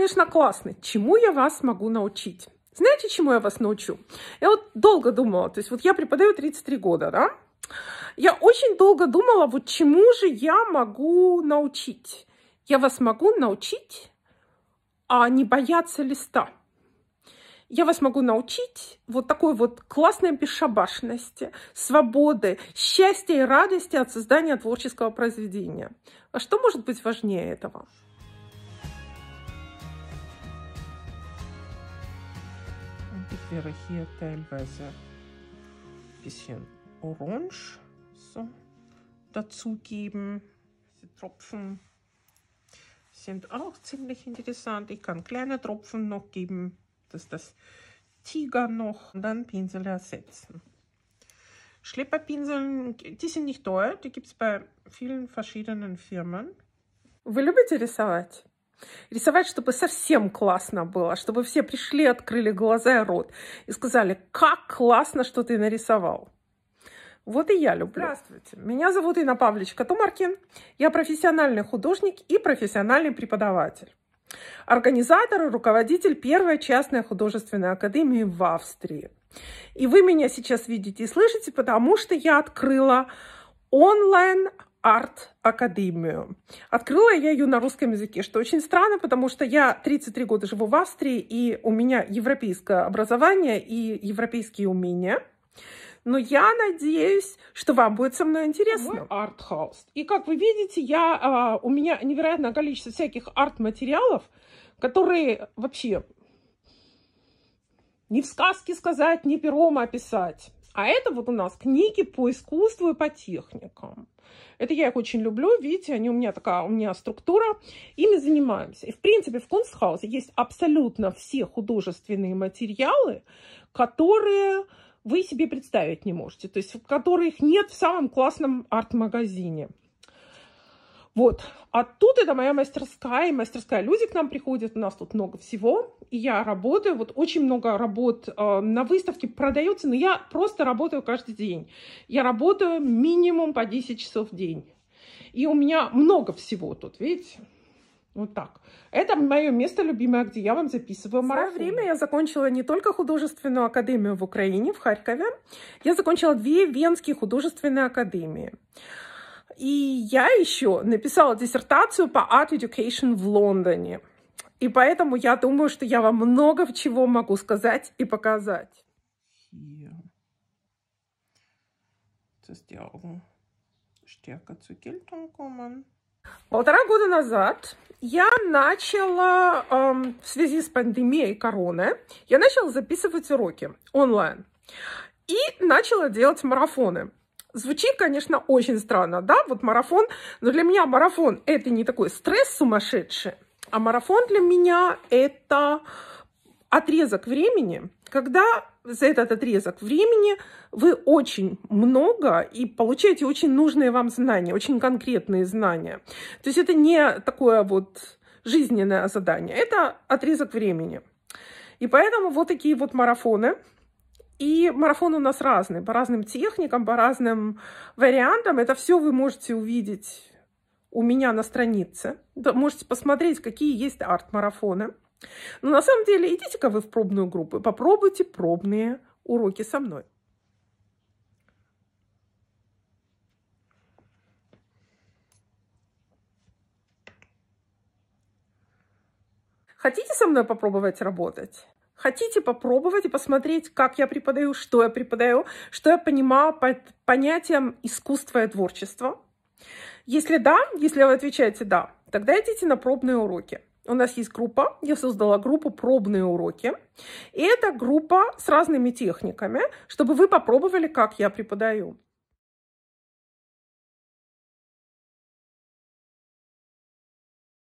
конечно, классно. Чему я вас могу научить? Знаете, чему я вас научу? Я вот долго думала, то есть вот я преподаю 33 года, да? Я очень долго думала, вот чему же я могу научить? Я вас могу научить а не бояться листа. Я вас могу научить вот такой вот классной бесшабашности, свободы, счастья и радости от создания творческого произведения. А что может быть важнее этого? ich wäre hier teilweise ein bisschen orange so dazugeben. Diese Tropfen sind auch ziemlich interessant. Ich kann kleine Tropfen noch geben, dass das Tiger noch und dann Pinsel ersetzen. Schlepperpinseln, die sind nicht teuer, die gibt es bei vielen verschiedenen Firmen. Вы любите рисовать? Рисовать, чтобы совсем классно было, чтобы все пришли, открыли глаза и рот и сказали, как классно, что ты нарисовал. Вот и я люблю. Здравствуйте, меня зовут Инна Павличка Томаркин. Я профессиональный художник и профессиональный преподаватель. Организатор и руководитель первой частной художественной академии в Австрии. И вы меня сейчас видите и слышите, потому что я открыла онлайн арт-академию. Открыла я ее на русском языке, что очень странно, потому что я 33 года живу в Австрии, и у меня европейское образование и европейские умения. Но я надеюсь, что вам будет со мной интересно. Мой арт-хаус. И как вы видите, я, а, у меня невероятное количество всяких арт-материалов, которые вообще ни в сказке сказать, ни пером описать. А это вот у нас книги по искусству и по техникам. Это я их очень люблю, видите, они у меня такая, у меня структура, ими занимаемся. И, в принципе, в Кунстхаусе есть абсолютно все художественные материалы, которые вы себе представить не можете, то есть которых нет в самом классном арт-магазине. Вот. А тут это моя мастерская, и мастерская люди к нам приходят, у нас тут много всего, и я работаю, вот очень много работ э, на выставке продается, но я просто работаю каждый день. Я работаю минимум по 10 часов в день. И у меня много всего тут, видите? Вот так. Это мое место любимое, где я вам записываю марафон. В свое время я закончила не только художественную академию в Украине, в Харькове. Я закончила две Венские художественные академии. И я еще написала диссертацию по Art Education в Лондоне. И поэтому я думаю, что я вам много чего могу сказать и показать. Полтора года назад я начала эм, в связи с пандемией короны, я начала записывать уроки онлайн и начала делать марафоны. Звучит, конечно, очень странно, да, вот марафон, но для меня марафон – это не такой стресс сумасшедший, а марафон для меня – это отрезок времени, когда за этот отрезок времени вы очень много и получаете очень нужные вам знания, очень конкретные знания. То есть это не такое вот жизненное задание, это отрезок времени. И поэтому вот такие вот марафоны – и марафон у нас разный, по разным техникам, по разным вариантам. Это все вы можете увидеть у меня на странице. Да, можете посмотреть, какие есть арт-марафоны. Но на самом деле идите-ка вы в пробную группу и попробуйте пробные уроки со мной. Хотите со мной попробовать работать? Хотите попробовать и посмотреть, как я преподаю, что я преподаю, что я понимаю под понятием искусства и творчества? Если да, если вы отвечаете «да», тогда идите на пробные уроки. У нас есть группа, я создала группу «Пробные уроки». И это группа с разными техниками, чтобы вы попробовали, как я преподаю.